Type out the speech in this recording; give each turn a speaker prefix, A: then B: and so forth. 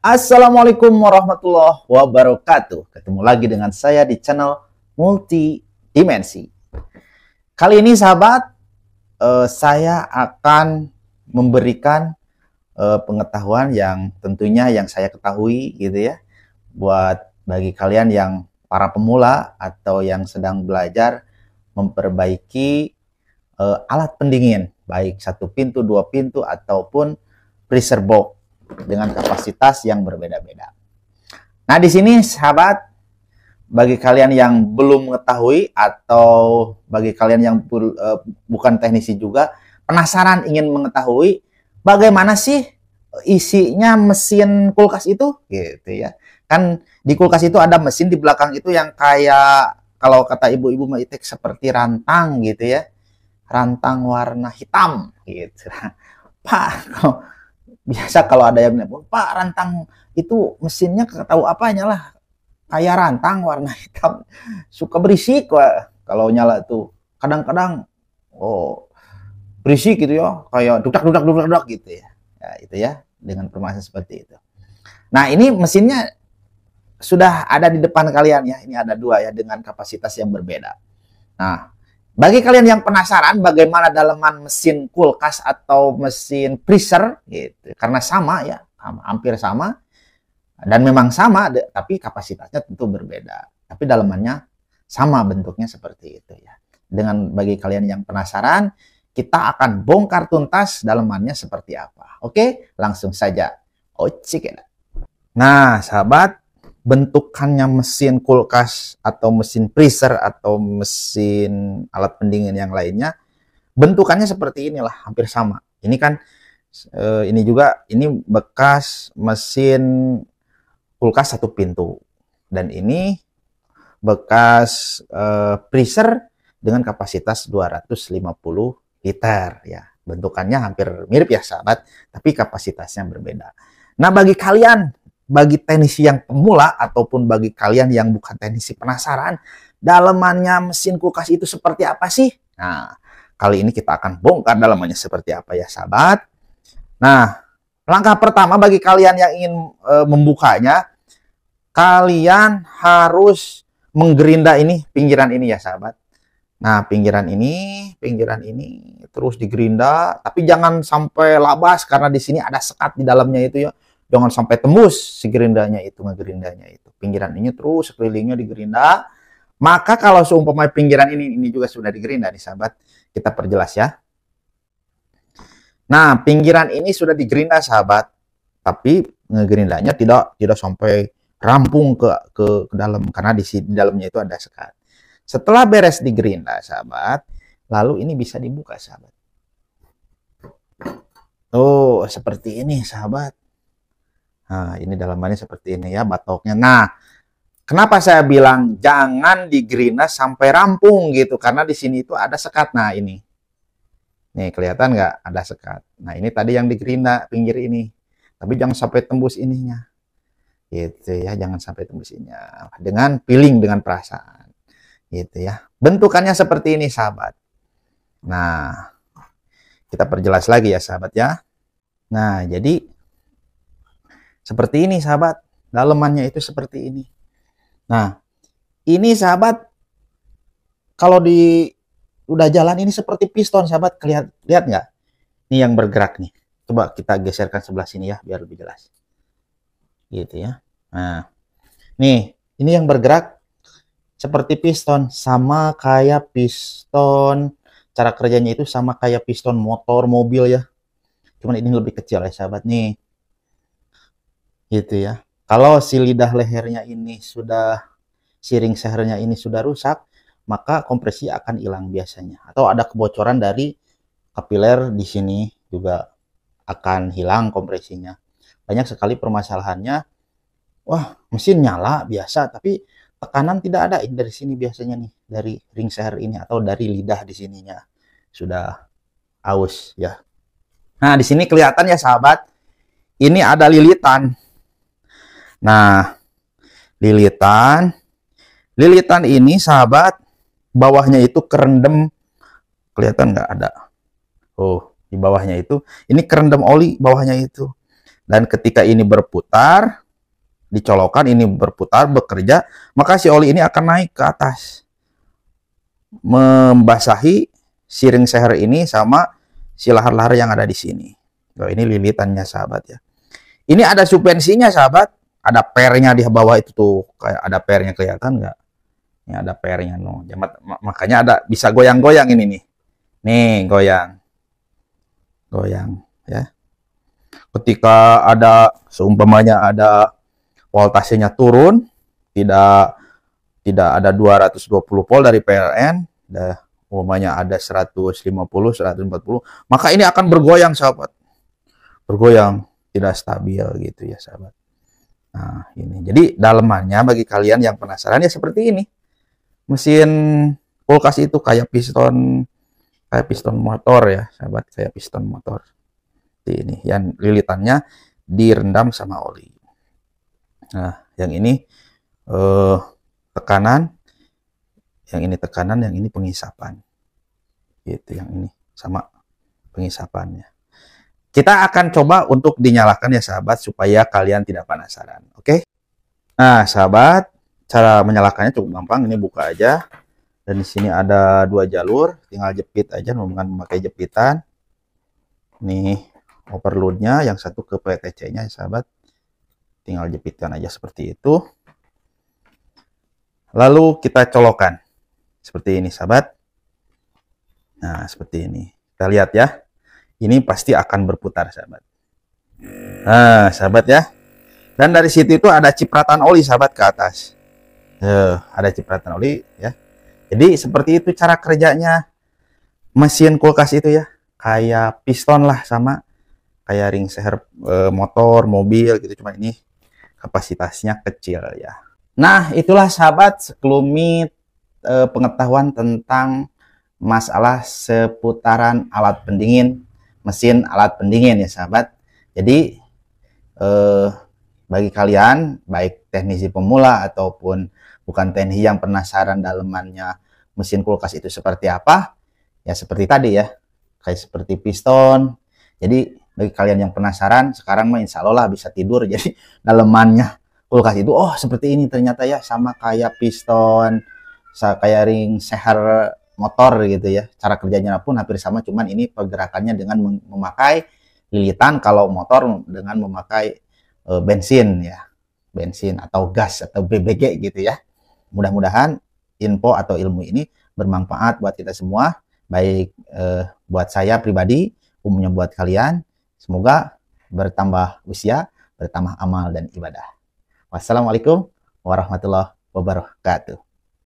A: Assalamualaikum warahmatullahi wabarakatuh. Ketemu lagi dengan saya di channel Multidimensi. Kali ini sahabat, eh, saya akan memberikan eh, pengetahuan yang tentunya yang saya ketahui gitu ya. Buat bagi kalian yang para pemula atau yang sedang belajar memperbaiki eh, alat pendingin. Baik satu pintu, dua pintu, ataupun freezer box dengan kapasitas yang berbeda-beda. Nah, di sini sahabat, bagi kalian yang belum mengetahui atau bagi kalian yang e, bukan teknisi juga penasaran ingin mengetahui bagaimana sih isinya mesin kulkas itu gitu ya. Kan di kulkas itu ada mesin di belakang itu yang kayak kalau kata ibu-ibu meitek seperti rantang gitu ya. Rantang warna hitam gitu. Pak, biasa kalau ada yang bilang, Pak rantang itu mesinnya tahu apanya lah, kayak rantang warna hitam, suka berisik wah. kalau nyala itu Kadang-kadang oh berisik gitu ya, kayak dudak dudak dudak dudak gitu ya. ya itu ya dengan permasalahan seperti itu. Nah ini mesinnya sudah ada di depan kalian ya, ini ada dua ya dengan kapasitas yang berbeda. Nah bagi kalian yang penasaran bagaimana daleman mesin kulkas atau mesin freezer, gitu, karena sama ya, hampir sama, dan memang sama, tapi kapasitasnya tentu berbeda. Tapi dalemannya sama bentuknya seperti itu ya. Dengan bagi kalian yang penasaran, kita akan bongkar tuntas dalemannya seperti apa. Oke, langsung saja. oke Nah, sahabat, bentukannya mesin kulkas atau mesin freezer atau mesin alat pendingin yang lainnya bentukannya seperti inilah hampir sama ini kan eh, ini juga ini bekas mesin kulkas satu pintu dan ini bekas eh, freezer dengan kapasitas 250 liter ya bentukannya hampir mirip ya sahabat tapi kapasitasnya berbeda nah bagi kalian bagi teknisi yang pemula ataupun bagi kalian yang bukan teknisi penasaran, dalemannya mesin kulkas itu seperti apa sih? Nah, kali ini kita akan bongkar dalemannya seperti apa ya sahabat. Nah, langkah pertama bagi kalian yang ingin e, membukanya, kalian harus menggerinda ini, pinggiran ini ya sahabat. Nah, pinggiran ini, pinggiran ini terus digerinda, tapi jangan sampai labas karena di sini ada sekat di dalamnya itu ya. Jangan sampai tembus si gerindanya itu, ngegerindanya itu. Pinggiran ini terus sekelilingnya digerinda. Maka kalau seumpama pinggiran ini, ini juga sudah digerinda nih sahabat. Kita perjelas ya. Nah, pinggiran ini sudah digerinda sahabat. Tapi ngegerindanya tidak tidak sampai rampung ke ke, ke dalam karena di, di dalamnya itu ada sekat. Setelah beres digerinda sahabat, lalu ini bisa dibuka sahabat. Oh, seperti ini sahabat. Nah, ini dalamannya seperti ini ya batoknya. Nah, kenapa saya bilang jangan digerinas sampai rampung gitu? Karena di sini itu ada sekat. Nah, ini. Nih, kelihatan nggak ada sekat. Nah, ini tadi yang digerina pinggir ini. Tapi jangan sampai tembus ininya. Gitu ya, jangan sampai tembus ininya. Dengan piling, dengan perasaan. Gitu ya. Bentukannya seperti ini, sahabat. Nah, kita perjelas lagi ya, sahabat ya. Nah, jadi seperti ini sahabat, dalemannya itu seperti ini. Nah, ini sahabat kalau di udah jalan ini seperti piston sahabat, Kelihat, lihat lihat nggak? Ini yang bergerak nih. Coba kita geserkan sebelah sini ya biar lebih jelas. Gitu ya. Nah, nih ini yang bergerak seperti piston sama kayak piston cara kerjanya itu sama kayak piston motor mobil ya cuman ini lebih kecil ya sahabat nih gitu ya kalau si lidah lehernya ini sudah siring sehernya ini sudah rusak maka kompresi akan hilang biasanya atau ada kebocoran dari kapiler di sini juga akan hilang kompresinya banyak sekali permasalahannya wah mesin nyala biasa tapi tekanan tidak ada dari sini biasanya nih dari ring seher ini atau dari lidah di sininya sudah aus ya nah di sini kelihatan ya sahabat ini ada lilitan Nah, lilitan. Lilitan ini sahabat, bawahnya itu kerendam. Kelihatan nggak ada? Oh, di bawahnya itu. Ini kerendam oli bawahnya itu. Dan ketika ini berputar, dicolokan ini berputar, bekerja, maka si oli ini akan naik ke atas. Membasahi siring seher ini sama si lahar-lahar yang ada di sini. Oh, ini lilitannya sahabat ya. Ini ada subvensinya sahabat ada pernya di bawah itu tuh kayak ada pernya kelihatan nggak ini ada pernya no ya, makanya ada bisa goyang-goyang ini nih nih goyang goyang ya ketika ada seumpamanya ada voltasenya turun tidak tidak ada 220 volt dari PLN dah umpamanya ada 150 140 maka ini akan bergoyang sahabat bergoyang tidak stabil gitu ya sahabat Nah, ini. Jadi dalemannya bagi kalian yang penasaran ya seperti ini. Mesin kulkas itu kayak piston kayak piston motor ya, sahabat, kayak piston motor. Seperti ini yang lilitannya direndam sama oli. Nah, yang ini eh tekanan, yang ini tekanan, yang ini pengisapan. Gitu, yang ini sama pengisapannya. Kita akan coba untuk dinyalakan ya sahabat supaya kalian tidak penasaran. Oke? Okay? Nah sahabat, cara menyalakannya cukup gampang. Ini buka aja. Dan di sini ada dua jalur. Tinggal jepit aja dengan memakai jepitan. Nih overloadnya, yang satu ke PTC-nya ya sahabat. Tinggal jepitkan aja seperti itu. Lalu kita colokan. Seperti ini sahabat. Nah seperti ini. Kita lihat ya ini pasti akan berputar sahabat nah sahabat ya dan dari situ itu ada cipratan oli sahabat ke atas uh, ada cipratan oli ya jadi seperti itu cara kerjanya mesin kulkas itu ya kayak piston lah sama kayak ring seher eh, motor mobil gitu cuma ini kapasitasnya kecil ya nah itulah sahabat sekelumit eh, pengetahuan tentang masalah seputaran alat pendingin mesin alat pendingin ya sahabat. Jadi eh, bagi kalian baik teknisi pemula ataupun bukan teknisi yang penasaran dalemannya mesin kulkas itu seperti apa, ya seperti tadi ya, kayak seperti piston. Jadi bagi kalian yang penasaran, sekarang main Allah bisa tidur. Jadi dalemannya kulkas itu, oh seperti ini ternyata ya sama kayak piston, kayak ring seher motor gitu ya. Cara kerjanya pun hampir sama, cuman ini pergerakannya dengan memakai lilitan kalau motor dengan memakai e, bensin ya. Bensin atau gas atau BBG gitu ya. Mudah-mudahan info atau ilmu ini bermanfaat buat kita semua, baik e, buat saya pribadi, umumnya buat kalian. Semoga bertambah usia, bertambah amal dan ibadah. Wassalamualaikum warahmatullahi wabarakatuh.